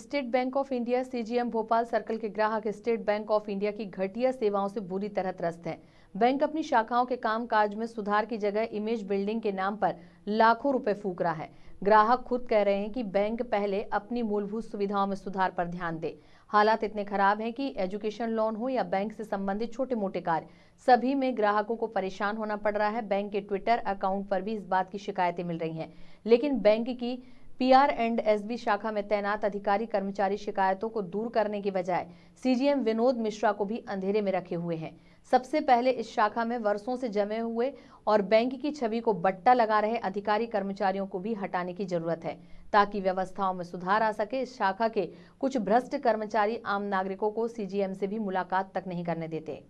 state Bank of India CGM Bhopal circle के ग्राहक state Bank of India की घटिया सेवाओं से बुरी तरह त्रस्त हैं बैंक अपनी शाखाओं के कामकाज में सुधार की जगह इमेज बिल्डिंग के नाम पर लाखों रुपए फूक रहा है ग्राहक खुद कह रहे हैं कि बैंक पहले अपनी मूलभूत सुविधाओं में सुधार पर ध्यान दे हालात इतने खराब हैं कि एजुकेशन लोन हो या बैंक से संबंधित छोटे मोटे कार्य सभी में ग्राहकों को परेशान होना पड़ रहा है बैंक के ट्विटर अकाउंट पर भी इस बात की शिकायतें मिल रही हैं लेकिन बैंक की पीआर एंड एसबी शाखा में तैनात अधिकारी कर्मचारी शिकायतों को दूर करने के बजाय सीजीएम विनोद मिश्रा को भी अंधेरे में रखे हुए हैं सबसे पहले इस शाखा में वर्षों से जमे हुए और बैंक की छवि को बट्टा लगा रहे अधिकारी कर्मचारियों को भी हटाने की जरूरत है ताकि व्यवस्थाओं में सुधार आ सके इस शाखा के कुछ भ्रष्ट कर्मचारी आम नागरिकों को सीजीएम से भी मुलाकात तक नहीं करने देते